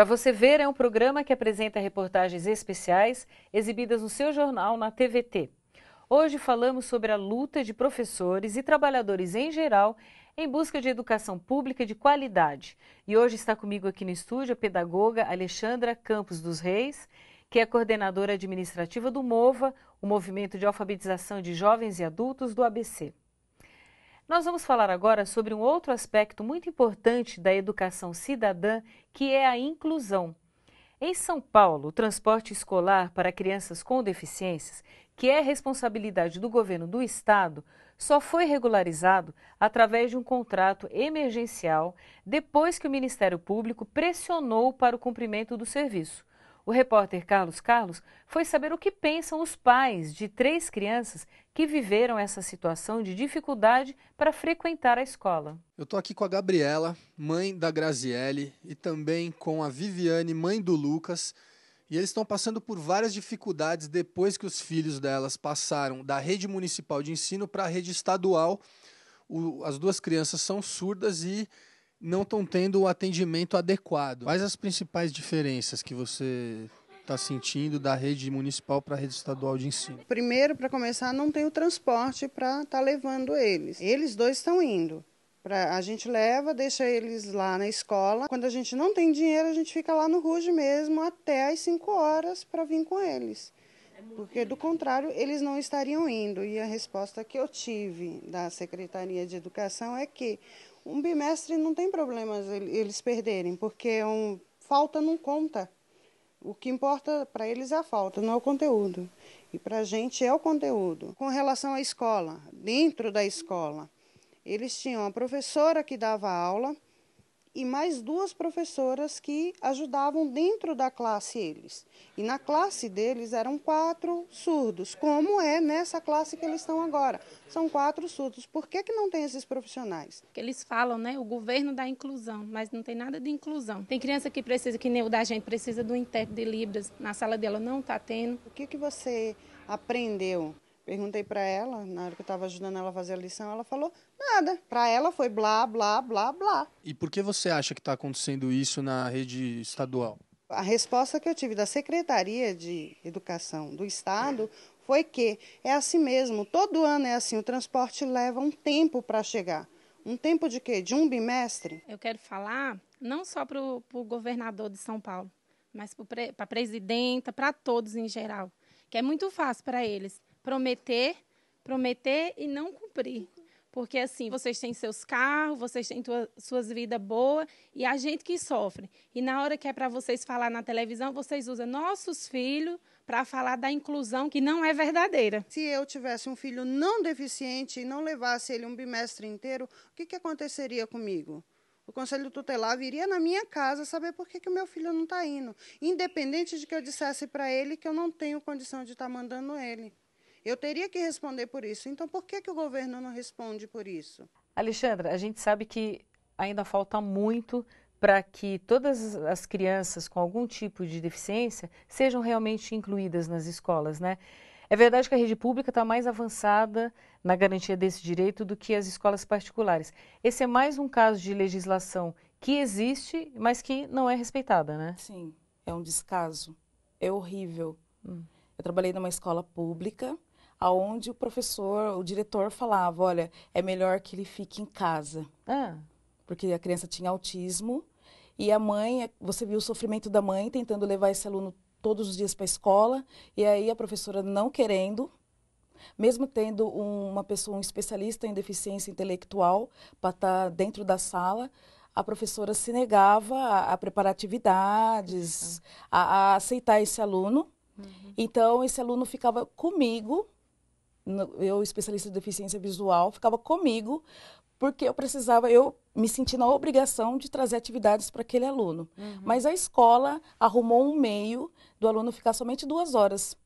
Para você ver, é um programa que apresenta reportagens especiais exibidas no seu jornal na TVT. Hoje falamos sobre a luta de professores e trabalhadores em geral em busca de educação pública de qualidade. E hoje está comigo aqui no estúdio a pedagoga Alexandra Campos dos Reis, que é coordenadora administrativa do MOVA, o Movimento de Alfabetização de Jovens e Adultos do ABC. Nós vamos falar agora sobre um outro aspecto muito importante da educação cidadã, que é a inclusão. Em São Paulo, o transporte escolar para crianças com deficiências, que é responsabilidade do governo do estado, só foi regularizado através de um contrato emergencial depois que o Ministério Público pressionou para o cumprimento do serviço. O repórter Carlos Carlos foi saber o que pensam os pais de três crianças que viveram essa situação de dificuldade para frequentar a escola. Eu estou aqui com a Gabriela, mãe da Graziele, e também com a Viviane, mãe do Lucas. E eles estão passando por várias dificuldades depois que os filhos delas passaram da rede municipal de ensino para a rede estadual. O, as duas crianças são surdas e não estão tendo o atendimento adequado. Quais as principais diferenças que você está sentindo da rede municipal para a rede estadual de ensino? Primeiro, para começar, não tem o transporte para estar tá levando eles. Eles dois estão indo. Pra, a gente leva, deixa eles lá na escola. Quando a gente não tem dinheiro, a gente fica lá no Ruge mesmo até as 5 horas para vir com eles. Porque, do contrário, eles não estariam indo. E a resposta que eu tive da Secretaria de Educação é que um bimestre não tem problemas eles perderem, porque é um, falta não conta. O que importa para eles é a falta, não é o conteúdo. E para a gente é o conteúdo. Com relação à escola, dentro da escola, eles tinham a professora que dava aula e mais duas professoras que ajudavam dentro da classe eles. E na classe deles eram quatro surdos, como é nessa classe que eles estão agora. São quatro surdos. Por que, que não tem esses profissionais? Eles falam, né, o governo da inclusão, mas não tem nada de inclusão. Tem criança que precisa, que nem o da gente, precisa do intérprete de Libras. Na sala dela não está tendo. O que, que você aprendeu? Perguntei para ela, na hora que eu estava ajudando ela a fazer a lição, ela falou nada. Para ela foi blá, blá, blá, blá. E por que você acha que está acontecendo isso na rede estadual? A resposta que eu tive da Secretaria de Educação do Estado foi que é assim mesmo, todo ano é assim, o transporte leva um tempo para chegar. Um tempo de quê? De um bimestre? Eu quero falar não só para o governador de São Paulo, mas para a presidenta, para todos em geral, que é muito fácil para eles prometer, prometer e não cumprir. Porque assim, vocês têm seus carros, vocês têm tua, suas vidas boas e a gente que sofre. E na hora que é para vocês falar na televisão, vocês usam nossos filhos para falar da inclusão que não é verdadeira. Se eu tivesse um filho não deficiente e não levasse ele um bimestre inteiro, o que, que aconteceria comigo? O conselho tutelar viria na minha casa saber por que, que o meu filho não está indo, independente de que eu dissesse para ele que eu não tenho condição de estar tá mandando ele. Eu teria que responder por isso. Então, por que, que o governo não responde por isso? Alexandra, a gente sabe que ainda falta muito para que todas as crianças com algum tipo de deficiência sejam realmente incluídas nas escolas, né? É verdade que a rede pública está mais avançada na garantia desse direito do que as escolas particulares. Esse é mais um caso de legislação que existe, mas que não é respeitada, né? Sim, é um descaso. É horrível. Hum. Eu trabalhei numa escola pública aonde o professor, o diretor falava, olha, é melhor que ele fique em casa. Ah. Porque a criança tinha autismo e a mãe, você viu o sofrimento da mãe tentando levar esse aluno todos os dias para a escola e aí a professora não querendo, mesmo tendo um, uma pessoa, um especialista em deficiência intelectual para estar tá dentro da sala, a professora se negava a, a preparar atividades, uhum. a, a, aceitar esse aluno. Uhum. Então, esse aluno ficava comigo eu, especialista de deficiência visual, ficava comigo, porque eu precisava, eu me senti na obrigação de trazer atividades para aquele aluno. Uhum. Mas a escola arrumou um meio do aluno ficar somente duas horas.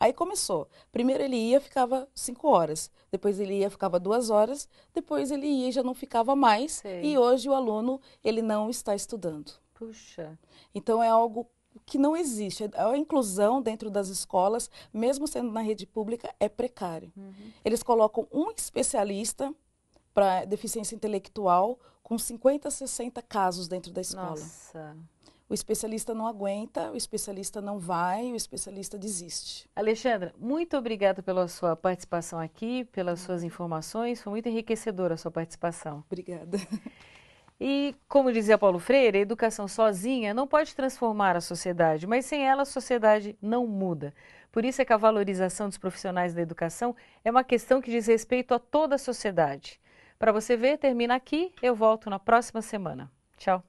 Aí começou. Primeiro ele ia, ficava cinco horas. Depois ele ia, ficava duas horas. Depois ele ia, já não ficava mais. Sei. E hoje o aluno ele não está estudando. Puxa. Então é algo que não existe. A inclusão dentro das escolas, mesmo sendo na rede pública, é precária. Uhum. Eles colocam um especialista para deficiência intelectual com 50, 60 casos dentro da escola. Nossa. O especialista não aguenta, o especialista não vai, o especialista desiste. Alexandra, muito obrigada pela sua participação aqui, pelas suas informações. Foi muito enriquecedora a sua participação. Obrigada. E, como dizia Paulo Freire, a educação sozinha não pode transformar a sociedade, mas sem ela a sociedade não muda. Por isso é que a valorização dos profissionais da educação é uma questão que diz respeito a toda a sociedade. Para você ver, termina aqui. Eu volto na próxima semana. Tchau.